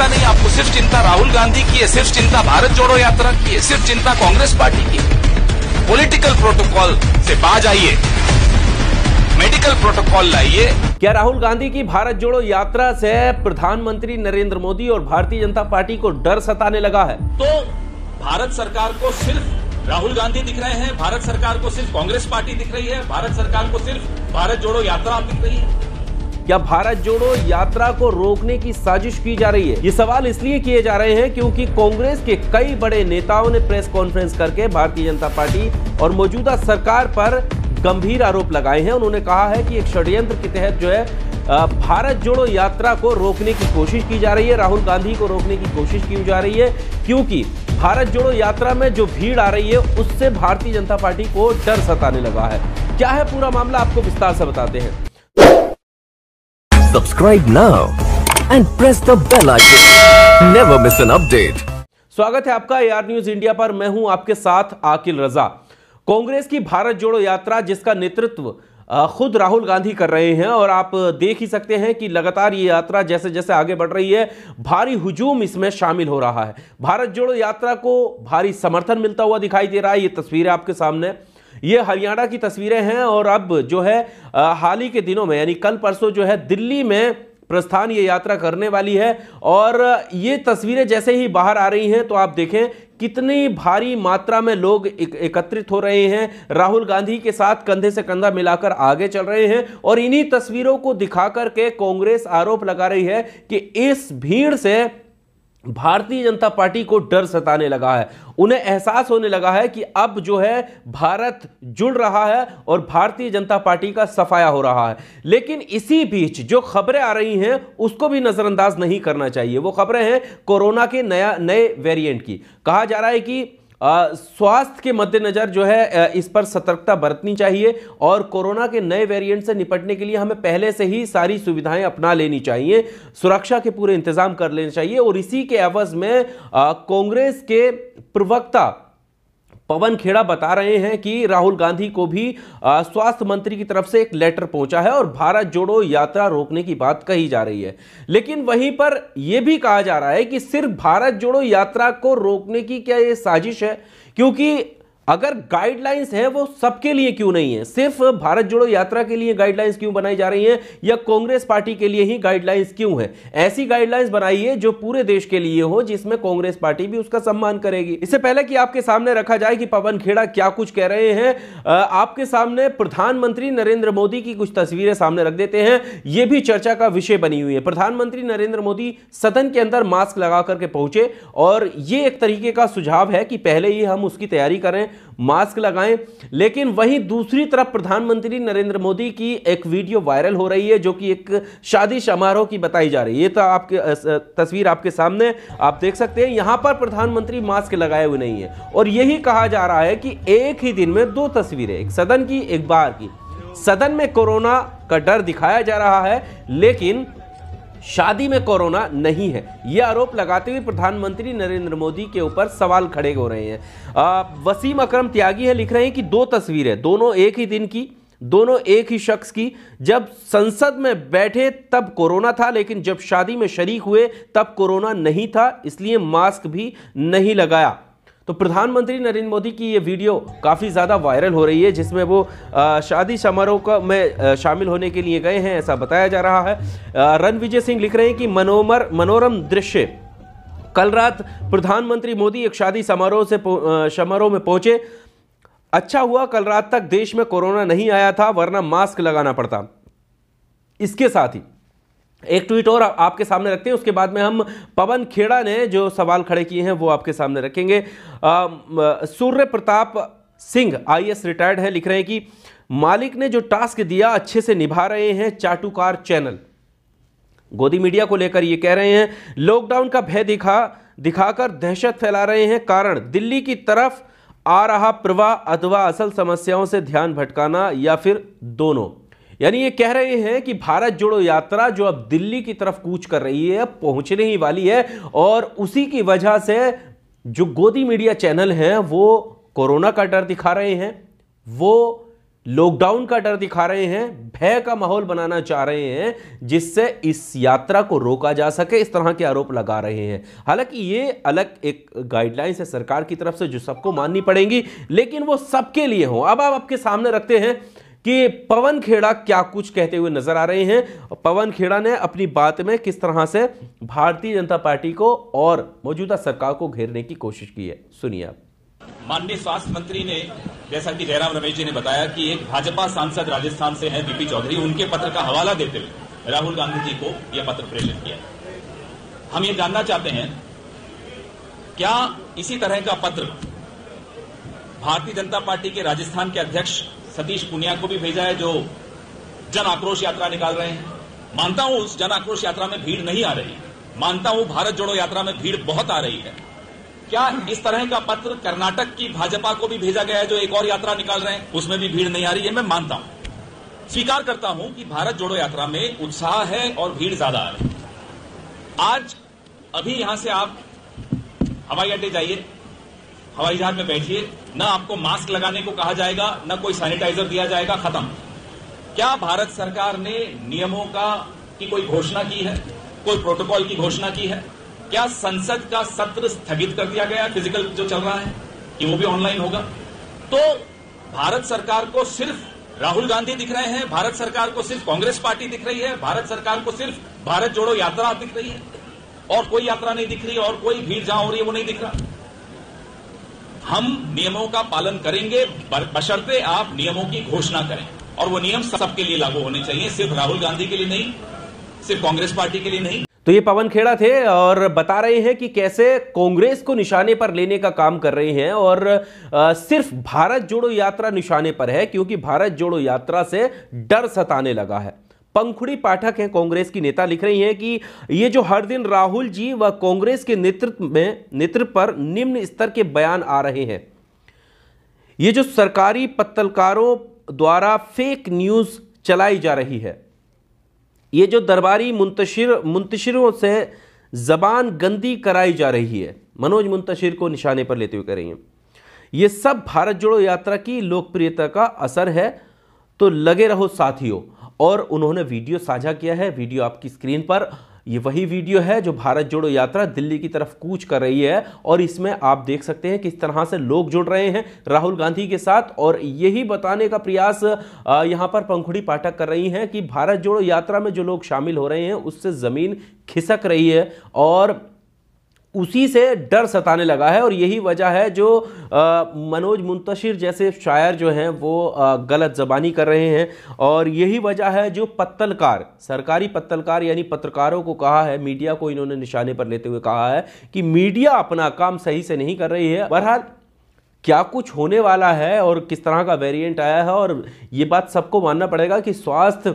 चिंता नहीं आपको सिर्फ चिंता राहुल गांधी की है सिर्फ चिंता भारत जोड़ो यात्रा की है सिर्फ चिंता कांग्रेस पार्टी की पॉलिटिकल प्रोटोकॉल से बाज आइए मेडिकल प्रोटोकॉल लाइए क्या राहुल गांधी की भारत जोड़ो यात्रा से प्रधानमंत्री नरेंद्र मोदी और भारतीय जनता पार्टी को डर सताने लगा है तो भारत सरकार को सिर्फ राहुल गांधी दिख रहे हैं भारत सरकार को सिर्फ कांग्रेस पार्टी दिख रही है भारत सरकार को सिर्फ भारत जोड़ो यात्रा दिख रही है क्या भारत जोड़ो यात्रा को रोकने की साजिश की जा रही है ये सवाल इसलिए किए जा रहे हैं क्योंकि कांग्रेस के कई बड़े नेताओं ने प्रेस कॉन्फ्रेंस करके भारतीय जनता पार्टी और मौजूदा सरकार पर गंभीर आरोप लगाए हैं उन्होंने कहा है कि एक षड्यंत्र के तहत जो है भारत जोड़ो यात्रा को रोकने की कोशिश की जा रही है राहुल गांधी को रोकने की कोशिश की जा रही है क्योंकि भारत जोड़ो यात्रा में जो भीड़ आ रही है उससे भारतीय जनता पार्टी को डर सताने लगा है क्या है पूरा मामला आपको विस्तार से बताते हैं Subscribe now and press the bell icon. Never miss an update. स्वागत है आपका एआर न्यूज इंडिया पर मैं हूं आपके साथ आकिल रजा कांग्रेस की भारत जोड़ो यात्रा जिसका नेतृत्व खुद राहुल गांधी कर रहे हैं और आप देख ही सकते हैं कि लगातार ये यात्रा जैसे जैसे आगे बढ़ रही है भारी हुजूम इसमें शामिल हो रहा है भारत जोड़ो यात्रा को भारी समर्थन मिलता हुआ दिखाई दे रहा है ये तस्वीरें आपके सामने ये हरियाणा की तस्वीरें हैं और अब जो है हाल ही के दिनों में यानी कल परसों जो है दिल्ली में प्रस्थान ये यात्रा करने वाली है और ये तस्वीरें जैसे ही बाहर आ रही हैं तो आप देखें कितनी भारी मात्रा में लोग एक, एकत्रित हो रहे हैं राहुल गांधी के साथ कंधे से कंधा मिलाकर आगे चल रहे हैं और इन्हीं तस्वीरों को दिखा करके कांग्रेस आरोप लगा रही है कि इस भीड़ से भारतीय जनता पार्टी को डर सताने लगा है उन्हें एहसास होने लगा है कि अब जो है भारत जुड़ रहा है और भारतीय जनता पार्टी का सफाया हो रहा है लेकिन इसी बीच जो खबरें आ रही हैं उसको भी नज़रअंदाज नहीं करना चाहिए वो खबरें हैं कोरोना के नया नए वेरिएंट की कहा जा रहा है कि स्वास्थ्य के मद्देनज़र जो है इस पर सतर्कता बरतनी चाहिए और कोरोना के नए वेरिएंट से निपटने के लिए हमें पहले से ही सारी सुविधाएं अपना लेनी चाहिए सुरक्षा के पूरे इंतजाम कर लेने चाहिए और इसी के एवज में कांग्रेस के प्रवक्ता पवन खेड़ा बता रहे हैं कि राहुल गांधी को भी स्वास्थ्य मंत्री की तरफ से एक लेटर पहुंचा है और भारत जोड़ो यात्रा रोकने की बात कही जा रही है लेकिन वहीं पर यह भी कहा जा रहा है कि सिर्फ भारत जोड़ो यात्रा को रोकने की क्या यह साजिश है क्योंकि अगर गाइडलाइंस है वो सबके लिए क्यों नहीं है सिर्फ भारत जोड़ो यात्रा के लिए गाइडलाइंस क्यों बनाई जा रही हैं या कांग्रेस पार्टी के लिए ही गाइडलाइंस क्यों है ऐसी गाइडलाइंस बनाइए जो पूरे देश के लिए हो जिसमें कांग्रेस पार्टी भी उसका सम्मान करेगी इससे पहले कि आपके सामने रखा जाए कि पवन खेड़ा क्या कुछ कह रहे हैं आपके सामने प्रधानमंत्री नरेंद्र मोदी की कुछ तस्वीरें सामने रख देते हैं यह भी चर्चा का विषय बनी हुई है प्रधानमंत्री नरेंद्र मोदी सदन के अंदर मास्क लगा करके पहुंचे और ये एक तरीके का सुझाव है कि पहले ही हम उसकी तैयारी करें मास्क लगाएं लेकिन वहीं दूसरी तरफ प्रधानमंत्री नरेंद्र मोदी की एक वीडियो वायरल हो रही है जो कि एक शादी समारोह की बताई जा रही है ये तो आपके तस्वीर आपके सामने आप देख सकते हैं यहाँ पर प्रधानमंत्री मास्क लगाए हुए नहीं है और यही कहा जा रहा है कि एक ही दिन में दो तस्वीरें एक सदन की एक बाहर की सदन में कोरोना का डर दिखाया जा रहा है लेकिन शादी में कोरोना नहीं है यह आरोप लगाते हुए प्रधानमंत्री नरेंद्र मोदी के ऊपर सवाल खड़े हो रहे हैं आ, वसीम अकरम त्यागी है लिख रहे हैं कि दो तस्वीरें दोनों एक ही दिन की दोनों एक ही शख्स की जब संसद में बैठे तब कोरोना था लेकिन जब शादी में शरीक हुए तब कोरोना नहीं था इसलिए मास्क भी नहीं लगाया तो प्रधानमंत्री नरेंद्र मोदी की ये वीडियो काफ़ी ज़्यादा वायरल हो रही है जिसमें वो शादी समारोह का में शामिल होने के लिए गए हैं ऐसा बताया जा रहा है रणविजय सिंह लिख रहे हैं कि मनोमर मनोरम दृश्य कल रात प्रधानमंत्री मोदी एक शादी समारोह से समारोह में पहुंचे अच्छा हुआ कल रात तक देश में कोरोना नहीं आया था वरना मास्क लगाना पड़ता इसके साथ ही एक ट्वीट और आपके सामने रखते हैं उसके बाद में हम पवन खेड़ा ने जो सवाल खड़े किए हैं वो आपके सामने रखेंगे सूर्य प्रताप सिंह आई रिटायर्ड है लिख रहे हैं कि मालिक ने जो टास्क दिया अच्छे से निभा रहे हैं चाटुकार चैनल गोदी मीडिया को लेकर ये कह रहे हैं लॉकडाउन का भय दिखा दिखाकर दहशत फैला रहे हैं कारण दिल्ली की तरफ आ रहा प्रवाह अथवा असल समस्याओं से ध्यान भटकाना या फिर दोनों यानी ये कह रहे हैं कि भारत जोड़ो यात्रा जो अब दिल्ली की तरफ कूच कर रही है अब पहुंचने ही वाली है और उसी की वजह से जो गोदी मीडिया चैनल हैं वो कोरोना का डर दिखा रहे हैं वो लॉकडाउन का डर दिखा रहे हैं भय का माहौल बनाना चाह रहे हैं जिससे इस यात्रा को रोका जा सके इस तरह के आरोप लगा रहे हैं हालांकि ये अलग एक गाइडलाइंस है सरकार की तरफ से जो सबको माननी पड़ेंगी लेकिन वो सबके लिए हो अब आप आपके सामने रखते हैं कि पवन खेड़ा क्या कुछ कहते हुए नजर आ रहे हैं पवन खेड़ा ने अपनी बात में किस तरह से भारतीय जनता पार्टी को और मौजूदा सरकार को घेरने की कोशिश की है सुनिए आप माननीय स्वास्थ्य मंत्री ने जैसा कि जयराम रमेश जी ने बताया कि एक भाजपा सांसद राजस्थान से है बीपी चौधरी उनके पत्र का हवाला देते हुए राहुल गांधी जी को यह पत्र प्रेरित किया हम ये जानना चाहते हैं क्या इसी तरह का पत्र भारतीय जनता पार्टी के राजस्थान के अध्यक्ष सतीश पुनिया को भी भेजा है जो जन आक्रोश यात्रा निकाल रहे हैं मानता हूं उस जन आक्रोश यात्रा में भीड़ नहीं आ रही मानता हूं भारत जोड़ो यात्रा में भीड़ बहुत आ रही है क्या इस तरह का पत्र कर्नाटक की भाजपा को भी भेजा गया है जो एक और यात्रा निकाल रहे हैं उसमें भी भीड़ नहीं आ रही है मैं मानता हूं स्वीकार करता हूं कि भारत जोड़ो यात्रा में उत्साह है और भीड़ ज्यादा आ रही है आज अभी यहां से आप हवाई अड्डे जाइए हवाई जहाज में बैठिए न आपको मास्क लगाने को कहा जाएगा न कोई सैनिटाइजर दिया जाएगा खत्म क्या भारत सरकार ने नियमों का की कोई घोषणा की है कोई प्रोटोकॉल की घोषणा की है क्या संसद का सत्र स्थगित कर दिया गया फिजिकल जो चल रहा है कि वो भी ऑनलाइन होगा तो भारत सरकार को सिर्फ राहुल गांधी दिख रहे हैं भारत सरकार को सिर्फ कांग्रेस पार्टी दिख रही है भारत सरकार को सिर्फ भारत जोड़ो यात्रा दिख रही है और कोई यात्रा नहीं दिख रही और कोई भीड़ जहां हो रही है वो नहीं दिख रहा हम नियमों का पालन करेंगे बशर्ते आप नियमों की घोषणा करें और वो नियम सबके लिए लागू होने चाहिए सिर्फ राहुल गांधी के लिए नहीं सिर्फ कांग्रेस पार्टी के लिए नहीं तो ये पवन खेड़ा थे और बता रहे हैं कि कैसे कांग्रेस को निशाने पर लेने का काम कर रहे हैं और सिर्फ भारत जोड़ो यात्रा निशाने पर है क्योंकि भारत जोड़ो यात्रा से डर सताने लगा है पंखुड़ी पाठक हैं कांग्रेस की नेता लिख रही हैं कि ये जो हर दिन राहुल जी व कांग्रेस के नेतृत्व में नेतृत्व पर निम्न स्तर के बयान आ रहे हैं ये जो सरकारी पत्रकारों द्वारा फेक न्यूज़ चलाई जा रही है ये जो दरबारी मुंतशिर मुंतशिरों से जबान गंदी कराई जा रही है मनोज मुंतशिर को निशाने पर लेते हुए कह रही हैं ये सब भारत जोड़ो यात्रा की लोकप्रियता का असर है तो लगे रहो साथियों और उन्होंने वीडियो साझा किया है वीडियो आपकी स्क्रीन पर ये वही वीडियो है जो भारत जोड़ो यात्रा दिल्ली की तरफ कूच कर रही है और इसमें आप देख सकते हैं किस तरह से लोग जुड़ रहे हैं राहुल गांधी के साथ और यही बताने का प्रयास यहाँ पर पंखुड़ी पाठक कर रही हैं कि भारत जोड़ो यात्रा में जो लोग शामिल हो रहे हैं उससे ज़मीन खिसक रही है और उसी से डर सताने लगा है और यही वजह है जो आ, मनोज मुंतशिर जैसे शायर जो हैं वो आ, गलत जबानी कर रहे हैं और यही वजह है जो पत्तलकार सरकारी पत्तलकार यानी पत्रकारों को कहा है मीडिया को इन्होंने निशाने पर लेते हुए कहा है कि मीडिया अपना काम सही से नहीं कर रही है बहरहाल क्या कुछ होने वाला है और किस तरह का वेरिएंट आया है और ये बात सबको मानना पड़ेगा कि स्वास्थ्य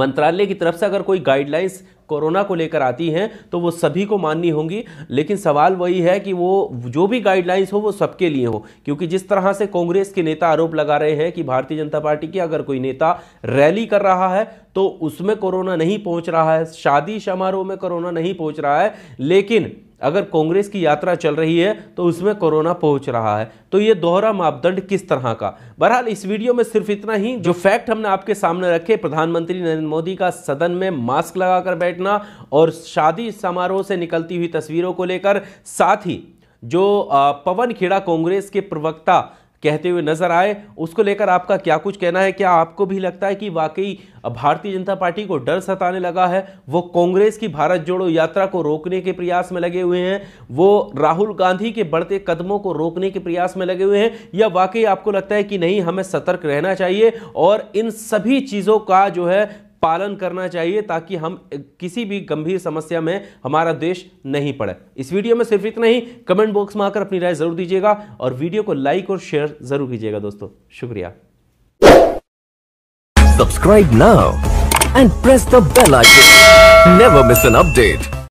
मंत्रालय की तरफ से अगर कोई गाइडलाइंस कोरोना को लेकर आती हैं तो वो सभी को माननी होंगी लेकिन सवाल वही है कि वो जो भी गाइडलाइंस हो वो सबके लिए हो क्योंकि जिस तरह से कांग्रेस के नेता आरोप लगा रहे हैं कि भारतीय जनता पार्टी की अगर कोई नेता रैली कर रहा है तो उसमें कोरोना नहीं पहुंच रहा है शादी समारोह में कोरोना नहीं पहुंच रहा है लेकिन अगर कांग्रेस की यात्रा चल रही है तो उसमें कोरोना पहुंच रहा है तो ये दोहरा मापदंड किस तरह का बहरहाल इस वीडियो में सिर्फ इतना ही जो फैक्ट हमने आपके सामने रखे प्रधानमंत्री नरेंद्र मोदी का सदन में मास्क लगाकर बैठना और शादी समारोह से निकलती हुई तस्वीरों को लेकर साथ ही जो पवन खेड़ा कांग्रेस के प्रवक्ता कहते हुए नजर आए उसको लेकर आपका क्या कुछ कहना है क्या आपको भी लगता है कि वाकई भारतीय जनता पार्टी को डर सताने लगा है वो कांग्रेस की भारत जोड़ो यात्रा को रोकने के प्रयास में लगे हुए हैं वो राहुल गांधी के बढ़ते कदमों को रोकने के प्रयास में लगे हुए हैं या वाकई आपको लगता है कि नहीं हमें सतर्क रहना चाहिए और इन सभी चीज़ों का जो है पालन करना चाहिए ताकि हम किसी भी गंभीर समस्या में हमारा देश नहीं पड़े इस वीडियो में सिर्फ इतना ही कमेंट बॉक्स में आकर अपनी राय जरूर दीजिएगा और वीडियो को लाइक और शेयर जरूर कीजिएगा दोस्तों शुक्रिया subscribe now and press the bell icon never miss an update